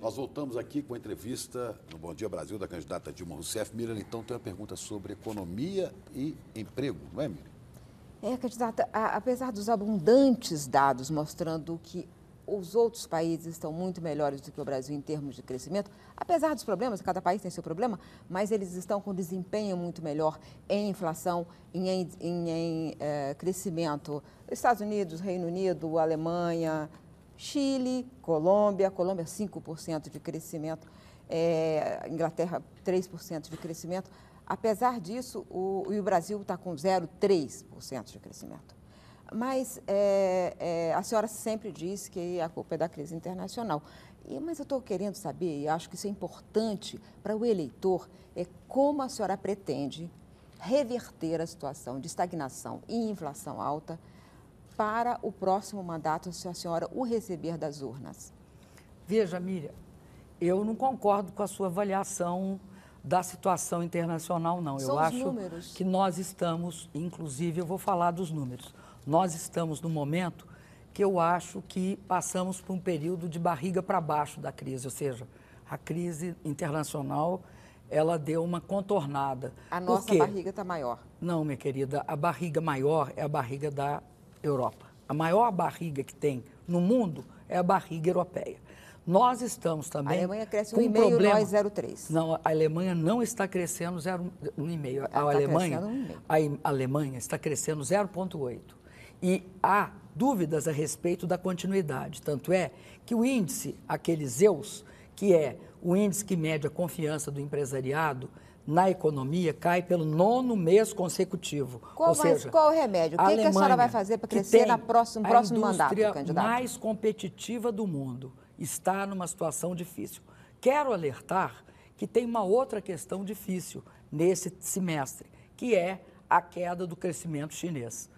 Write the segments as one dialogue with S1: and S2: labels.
S1: Nós voltamos aqui com a entrevista no Bom Dia Brasil da candidata Dilma Rousseff. Miriam, então tem uma pergunta sobre economia e emprego, não é, Miriam?
S2: É, candidata, apesar dos abundantes dados mostrando que os outros países estão muito melhores do que o Brasil em termos de crescimento, apesar dos problemas, cada país tem seu problema, mas eles estão com desempenho muito melhor em inflação, em, em, em eh, crescimento. Estados Unidos, Reino Unido, Alemanha, Chile, Colômbia, Colômbia 5% de crescimento, é, Inglaterra 3% de crescimento. Apesar disso, o, o Brasil está com 0,3% de crescimento. Mas é, é, a senhora sempre diz que a culpa é da crise internacional. E, mas eu estou querendo saber, e acho que isso é importante para o eleitor, é como a senhora pretende reverter a situação de estagnação e inflação alta para o próximo mandato, se a senhora o receber das urnas? Veja,
S3: Miriam, eu não concordo com a sua avaliação da situação internacional, não. São eu acho números. que nós estamos, inclusive, eu vou falar dos números. Nós estamos no momento que eu acho que passamos por um período de barriga para baixo da crise, ou seja, a crise internacional ela deu uma contornada. A nossa barriga está maior. Não, minha querida, a barriga maior é a barriga da Europa. A maior barriga que tem no mundo é a barriga europeia. Nós estamos também. A Alemanha cresce 1,5, um problema. nós 0,3. Não, a Alemanha não está crescendo 1,5. Um a, tá Alemanha, a Alemanha está crescendo 0,8. E há dúvidas a respeito da continuidade. Tanto é que o índice, aquele Zeus, que é o índice que mede a confiança do empresariado, na economia cai pelo nono mês consecutivo. Qual, Ou seja, qual o
S2: remédio? O que, que, a senhora vai fazer para crescer na próximo, no próximo mandato, candidato?
S3: A indústria mais competitiva do mundo está numa situação difícil. Quero alertar que tem uma outra questão difícil nesse semestre, que é a queda do crescimento chinês,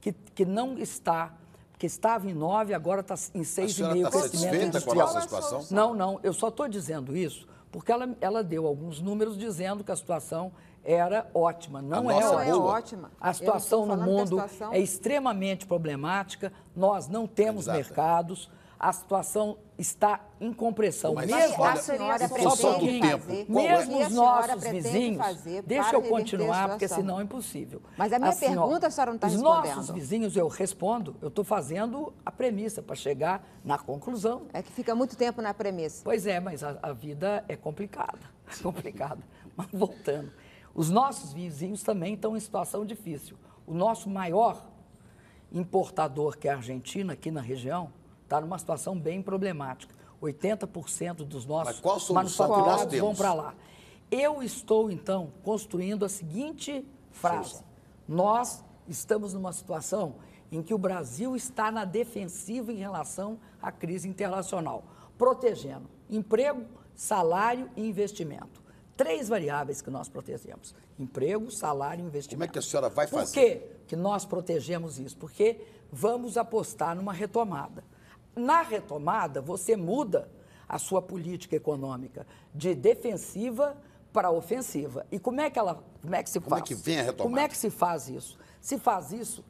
S3: que, que não está que estava em 9, agora está em 6,5. A senhora está satisfeita com a nossa situação? Não, não. Eu só estou dizendo isso porque ela, ela deu alguns números dizendo que a situação era ótima. Não é, é ótima. A situação no mundo situação... é extremamente problemática, nós não temos Exato. mercados a situação está em compressão. Mas mesmo, a senhora só um tempo. Mesmo os nossos vizinhos, deixa eu continuar, porque senão é impossível. Mas a minha assim, pergunta senhora, a senhora não está respondendo. Os nossos vizinhos, eu respondo, eu estou fazendo a premissa para chegar na conclusão. É que fica muito tempo na premissa. Pois é, mas a, a vida é complicada, é complicada. mas voltando, os nossos vizinhos também estão em situação difícil. O nosso maior importador, que é a Argentina, aqui na região, está numa situação bem problemática. 80% dos nossos manufaturados vão para lá. Eu estou, então, construindo a seguinte frase. Sim. Nós estamos numa situação em que o Brasil está na defensiva em relação à crise internacional, protegendo emprego, salário e investimento. Três variáveis que nós protegemos: emprego, salário e investimento. Como é que a senhora vai fazer? Por que nós protegemos isso? Porque vamos apostar numa retomada. Na retomada, você muda a sua política econômica de defensiva para ofensiva. E como é que ela, como é que se como é faz? Como é que vem a retomada? Como é que se faz isso? Se faz isso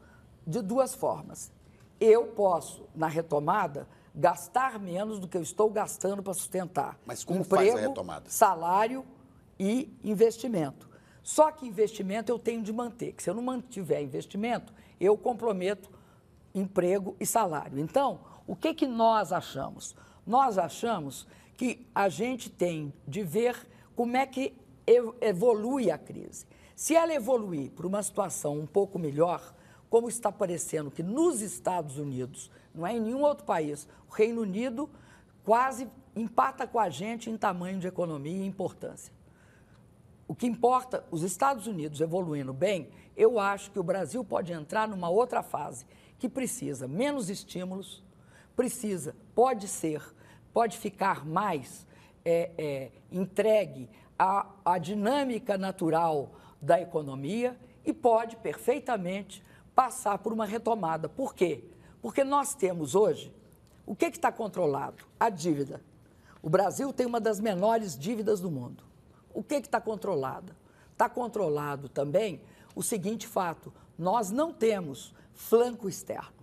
S3: de duas formas. Eu posso na retomada gastar menos do que eu estou gastando para sustentar. Mas como emprego, faz a retomada? Salário e investimento. Só que investimento eu tenho de manter, que se eu não mantiver investimento, eu comprometo emprego e salário. Então, o que, que nós achamos? Nós achamos que a gente tem de ver como é que evolui a crise. Se ela evoluir para uma situação um pouco melhor, como está parecendo que nos Estados Unidos, não é em nenhum outro país, o Reino Unido quase empata com a gente em tamanho de economia e importância. O que importa, os Estados Unidos evoluindo bem, eu acho que o Brasil pode entrar numa outra fase que precisa menos estímulos, precisa, pode ser, pode ficar mais é, é, entregue à, à dinâmica natural da economia e pode perfeitamente passar por uma retomada. Por quê? Porque nós temos hoje o que está controlado? A dívida. O Brasil tem uma das menores dívidas do mundo. O que está controlada? Está controlado também o seguinte fato: nós não temos flanco externo.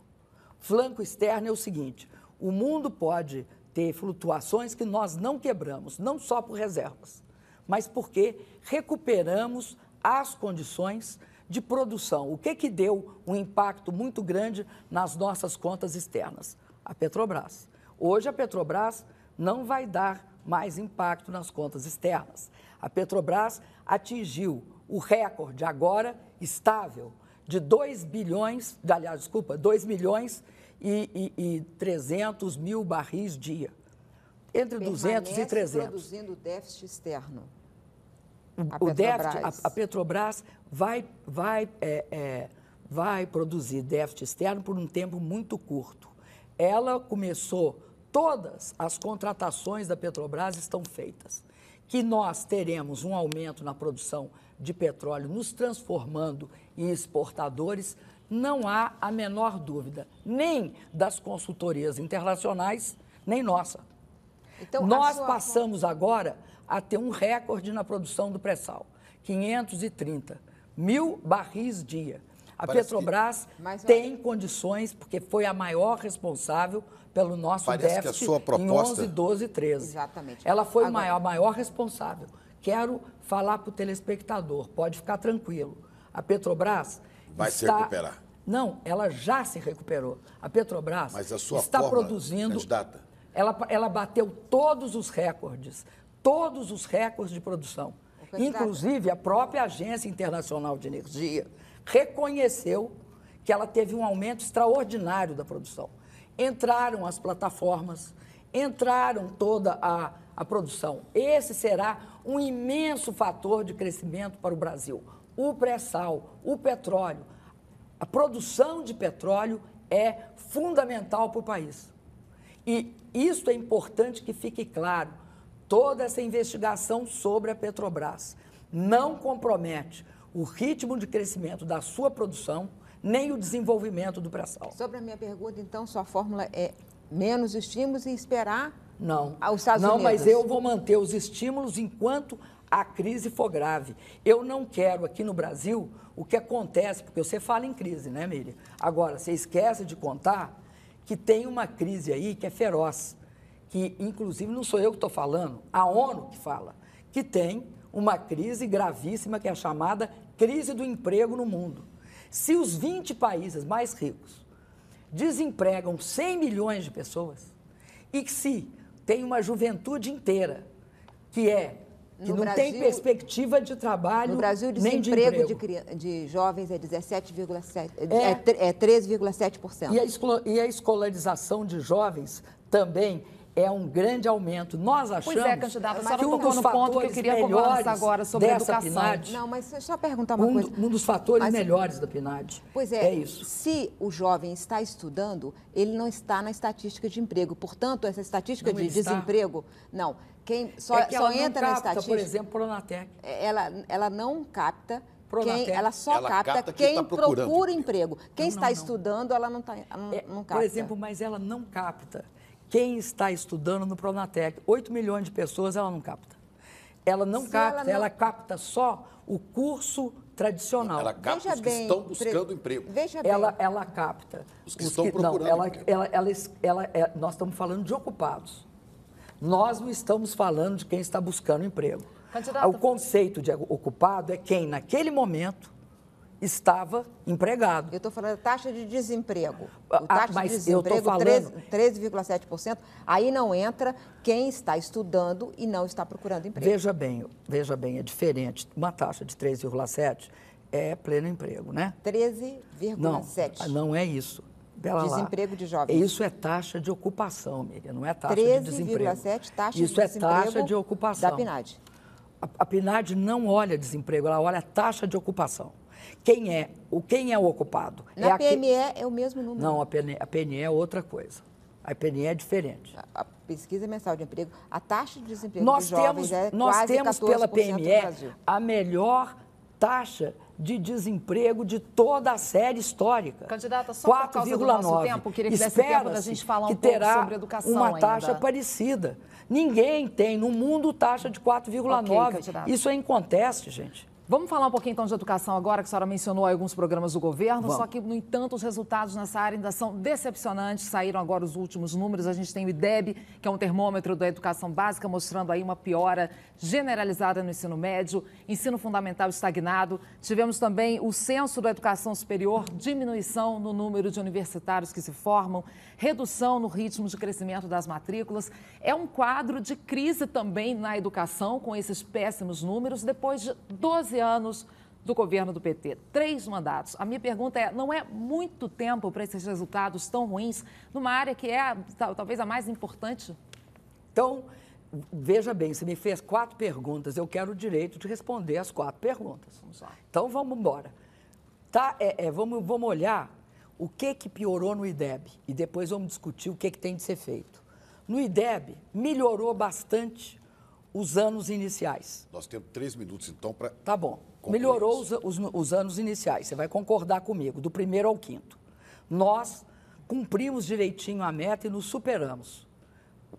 S3: Flanco externo é o seguinte: o mundo pode ter flutuações que nós não quebramos, não só por reservas, mas porque recuperamos as condições de produção. O que que deu um impacto muito grande nas nossas contas externas? A Petrobras. Hoje a Petrobras não vai dar mais impacto nas contas externas. A Petrobras atingiu o recorde agora estável de 2 bilhões, aliás, desculpa, 2 milhões e, e, e 300 mil barris dia. Entre Permanece 200 e 300.
S2: produzindo déficit externo.
S3: O, o déficit, a, a, Petrobras vai, vai, é, é, vai produzir déficit externo por um tempo muito curto. Ela começou, todas as contratações da Petrobras estão feitas que nós teremos um aumento na produção de petróleo, nos transformando em exportadores, não há a menor dúvida, nem das consultorias internacionais, nem nossa.
S2: Então, nós sua... passamos
S3: agora a ter um recorde na produção do pré-sal, 530 mil barris dia. A Parece Petrobras que... tem condições, porque foi a maior responsável pelo nosso Parece déficit que a sua proposta... em 11, 12 e 13. Exatamente. Ela foi Agora... maior, a maior responsável. Quero falar para o telespectador, pode ficar tranquilo. A Petrobras Vai está... se recuperar. Não, ela já se recuperou. A Petrobras Mas a sua está produzindo... Candidata. Ela, ela bateu todos os recordes, todos os recordes de produção. Inclusive, a própria Agência Internacional de Energia reconheceu que ela teve um aumento extraordinário da produção. Entraram as plataformas, entraram toda a, a produção. Esse será um imenso fator de crescimento para o Brasil. O pré-sal, o petróleo, a produção de petróleo é fundamental para o país. E isso é importante que fique claro. Toda essa investigação sobre a Petrobras não compromete o ritmo de crescimento da sua produção, nem o desenvolvimento do pré-sal.
S2: Sobre a minha pergunta, então, sua fórmula é menos estímulos e esperar não, aos Estados não, Unidos? Não, mas eu
S3: vou manter os estímulos enquanto a crise for grave. Eu não quero aqui no Brasil o que acontece, porque você fala em crise, né, Miriam? Agora, você esquece de contar que tem uma crise aí que é feroz, que inclusive não sou eu que estou falando, a ONU que fala, que tem uma crise gravíssima que é a chamada crise do emprego no mundo. Se os 20 países mais ricos desempregam 100 milhões de pessoas e que se tem uma juventude
S2: inteira que é que no não Brasil, tem perspectiva de trabalho. No Brasil, o desemprego nem de, de, de jovens é 17,7%. É, é 13,7%. É
S3: é e, a escolarização de jovens também é um grande aumento. Nós achamos pois é, candidato, mas que um dos no ponto que eu queria melhores agora sobre dessa educação. PNAD, Não,
S2: mas deixa eu perguntar uma um, coisa. Um dos fatores mas, melhores
S3: da PNAD.
S2: Pois é, é isso. se o jovem está estudando, ele não está na estatística de emprego. Portanto, essa estatística não de desemprego, não. Quem só, é que só entra capta, na estatística. Por exemplo, Pronatec. Ela, ela não capta quem, ela só ela capta, capta, quem, quem tá procura emprego. Quem não, está não. estudando, ela não, tá, não, é, capta. Por exemplo,
S3: mas ela não capta quem está estudando no Pronatec, 8 milhões de pessoas, ela não capta. Ela não Se capta, ela, não... ela capta só o curso tradicional. Ela capta Veja os que bem, estão buscando pre... emprego. Veja ela, bem. ela capta. Os que os estão que, procurando não, ela, emprego. Ela, ela, ela, ela, é, nós estamos falando de ocupados. Nós não estamos falando de quem está buscando emprego. Candidato. O conceito de ocupado é quem, naquele
S2: momento, estava empregado. Eu estou falando da taxa de desemprego. Ah, o taxa ah, mas de desemprego, falando... 13,7%, aí não entra quem está estudando e não está procurando emprego. Veja
S3: bem, veja bem, é diferente. Uma taxa de 13,7% é pleno emprego, né?
S2: 13,7%. Não,
S3: não é isso. Bela desemprego lá. de jovens. Isso é taxa de ocupação, Miriam, não é taxa 13, de desemprego. 13,7% taxa isso de é taxa de ocupação. da PNAD. A, a PNAD não olha desemprego, ela olha a taxa de ocupação. Quem é o, quem é o ocupado? Na é PME
S2: é o mesmo número? Não, a
S3: PNE, a PNE é outra coisa. A PNE é diferente. A, a, pesquisa mensal de emprego, a
S2: taxa de desemprego nós dos temos, é Nós temos pela PME
S3: a melhor taxa de desemprego de toda a série histórica.
S1: Candidata, só 4, por causa do nosso tempo, queria que desse tempo da gente falar um pouco sobre educação uma ainda. taxa
S3: parecida. Ninguém
S1: tem no mundo taxa de 4,9. Okay, Isso é inconteste, gente. Vamos falar um pouquinho então de educação agora, que a senhora mencionou alguns programas do governo, Vamos. só que, no entanto, os resultados nessa área ainda são decepcionantes. Saíram agora os últimos números. A gente tem o IDEB, que é um termômetro da educação básica, mostrando aí uma piora generalizada no ensino médio, ensino fundamental estagnado. Tivemos também o censo da educação superior, diminuição no número de universitários que se formam, redução no ritmo de crescimento das matrículas. É um quadro de crise também na educação, com esses péssimos números, depois de 12 15 anos do governo do PT. Três mandatos. A minha pergunta é: não é muito tempo para esses resultados tão ruins numa área que é talvez a mais importante? Então,
S3: veja bem, você me fez quatro perguntas. Eu quero o direito de responder as quatro perguntas. Vamos lá. Então, vamos embora. Tá, é, é, vamos, vamos olhar o que, que piorou no IDEB e depois vamos discutir o que, que tem de ser feito. No IDEB, melhorou bastante os anos iniciais. Nós temos três minutos, então, para. Tá bom. Melhorou os, os, os anos iniciais, você vai concordar comigo, do primeiro ao quinto. Nós cumprimos direitinho a meta e nos superamos.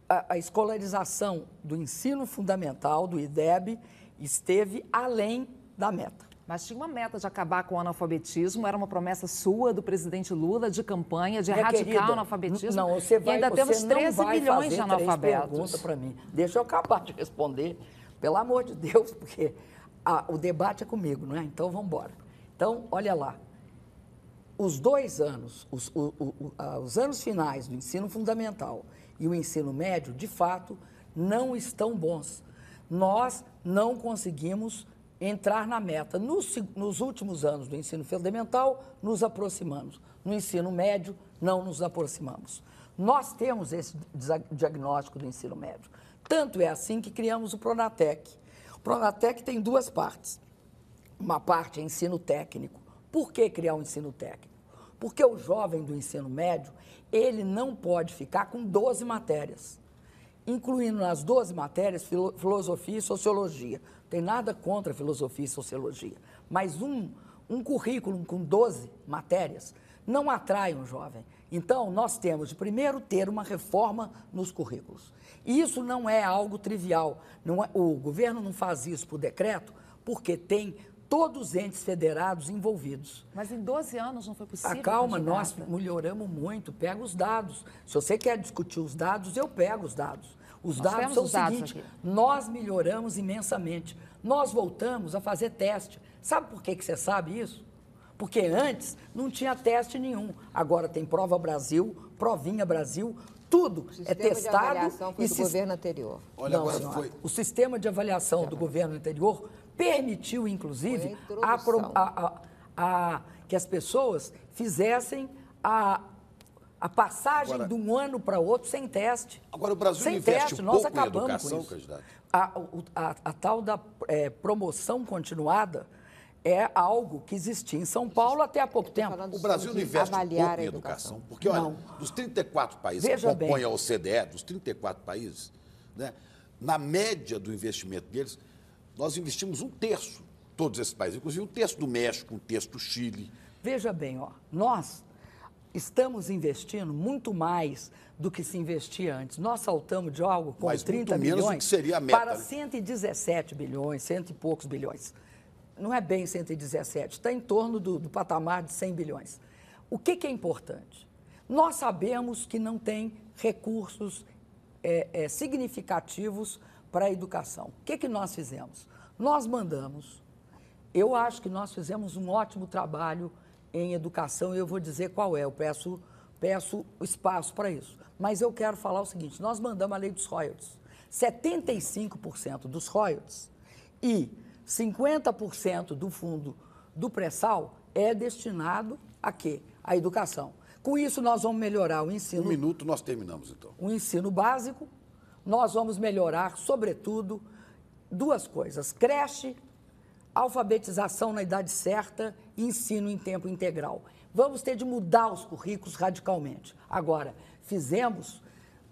S3: A, a, escolarização
S1: do ensino fundamental, do IDEB, esteve além da meta. Mas tinha uma meta de acabar com o analfabetismo, era uma promessa sua do presidente Lula de campanha de Minha erradicar querida, o analfabetismo. Não, você vai, e ainda temos 13 milhões de analfabetos. Pergunta para
S3: mim. Deixa eu acabar de responder, pelo amor de Deus, porque o debate é comigo, não é? Então vamos embora. Então, olha lá. Os dois anos, os, o, o, os anos finais do ensino fundamental e o ensino médio, de fato, não estão bons. Nós não conseguimos entrar na meta. Nos, nos últimos anos do ensino fundamental, nos aproximamos. No ensino médio, não nos aproximamos. Nós temos esse diagnóstico do ensino médio. Tanto é assim que criamos o Pronatec. O Pronatec tem duas partes. Uma parte é ensino técnico. Por que criar um ensino técnico? Porque o jovem do ensino médio, ele não pode ficar com 12 matérias, incluindo nas 12 matérias filosofia e sociologia. Tem nada contra filosofia e sociologia. Mas um, um currículo com 12 matérias não atrai um jovem. Então, nós temos de primeiro ter uma reforma nos currículos. E isso não é algo trivial. É, o governo não faz isso por decreto, porque tem todos os entes federados envolvidos.
S1: Mas em 12 anos não foi possível. Acalma, ah, calma, nós
S3: melhoramos muito, pega os dados. Se você quer discutir os dados, eu pego os dados. Os nós dados são os seguintes: nós melhoramos imensamente. Nós voltamos a fazer teste. Sabe por que, que você sabe isso? Porque antes não tinha teste nenhum. Agora tem Prova Brasil, Provinha Brasil, tudo é testado. De avaliação foi do governo anterior. Olha, não, agora senhora, foi... O sistema de avaliação do governo anterior permitiu, inclusive, a, a, a, que as pessoas fizessem a a passagem Agora, de um ano para outro sem teste. Agora, o Brasil sem investe teste, nós acabamos em educação, com isso. A, a, a tal da é, promoção continuada é algo que existia em São Paulo até há pouco tempo. O Brasil não investe pouco em educação, educação porque, olha,
S1: dos 34 países Veja que compõem bem. a OCDE, dos 34 países,
S3: né, na média do investimento deles, nós investimos um terço, todos esses países, inclusive um
S1: terço do México, um terço do Chile.
S3: Veja bem, ó, nós estamos investindo muito mais do que se investia antes. Nós saltamos de algo com Mas 30 milhões meta, para 117 né? bilhões, cento e poucos bilhões. Não é bem 117, está em torno do, do patamar de 100 bilhões. O que, que, é importante? Nós sabemos que não tem recursos é, é, significativos para a educação. O que, que nós fizemos? Nós mandamos, eu acho que nós fizemos um ótimo trabalho em educação e eu vou dizer qual é. Eu peço, peço espaço para isso. Mas eu quero falar o seguinte: nós mandamos a lei dos royalties. 75% dos royalties e 50% do fundo do pré-sal é destinado a quê? A educação. Com isso, nós vamos melhorar o ensino. Um
S1: minuto, nós terminamos então.
S3: O ensino básico, nós vamos melhorar, sobretudo, duas coisas: creche alfabetização na idade certa e ensino em tempo integral. Vamos ter de mudar os currículos radicalmente. Agora, fizemos,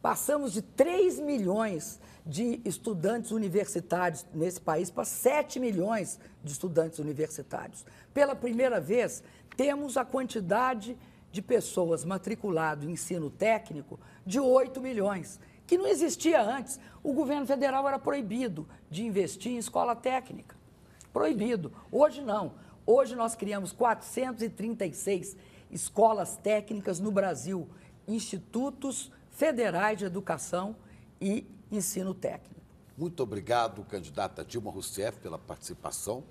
S3: passamos de 3 milhões de estudantes universitários nesse país para 7 milhões de estudantes universitários. Pela primeira vez, temos a quantidade de pessoas matriculadas em ensino técnico de 8 milhões, que não existia antes. O governo federal era proibido de investir em escola técnica. Proibido. Hoje não. Hoje nós criamos 436 escolas técnicas no Brasil, institutos federais de educação e ensino técnico.
S1: Muito obrigado, candidata Dilma Rousseff, pela participação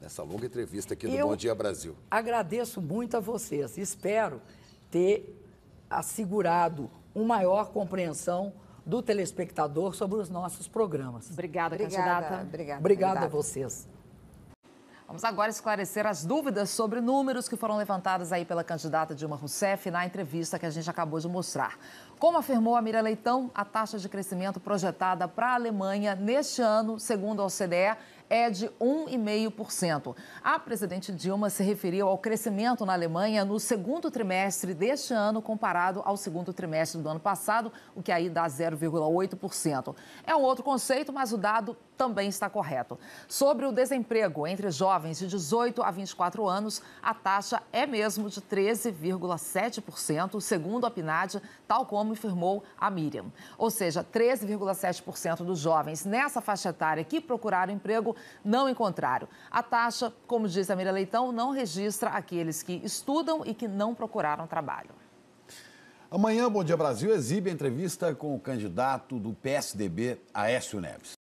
S1: nessa longa entrevista aqui no Eu Bom Dia Brasil.
S3: Agradeço muito a vocês. Espero ter assegurado uma maior compreensão do telespectador sobre os nossos programas.
S1: Obrigada, obrigada candidata. Obrigada, obrigada a vocês. Vamos agora esclarecer as dúvidas sobre números que foram levantadas aí pela candidata Dilma Rousseff na entrevista que a gente acabou de mostrar. Como afirmou a Mira Leitão, a taxa de crescimento projetada para a Alemanha neste ano, segundo a OCDE, é de 1,5%. A presidente Dilma se referiu ao crescimento na Alemanha no segundo trimestre deste ano comparado ao segundo trimestre do ano passado, o que aí dá 0,8%. É um outro conceito, mas o dado também está correto. Sobre o desemprego entre jovens de 18 a 24 anos, a taxa é mesmo de 13,7%, segundo a PNAD, tal como informou a Miriam. Ou seja, 13,7% dos jovens nessa faixa etária que procuraram emprego não encontraram. A taxa, como diz a Miriam Leitão, não registra aqueles que estudam e que não procuraram trabalho. Amanhã, Bom Dia Brasil exibe a entrevista com o candidato do PSDB, Aécio
S3: Neves.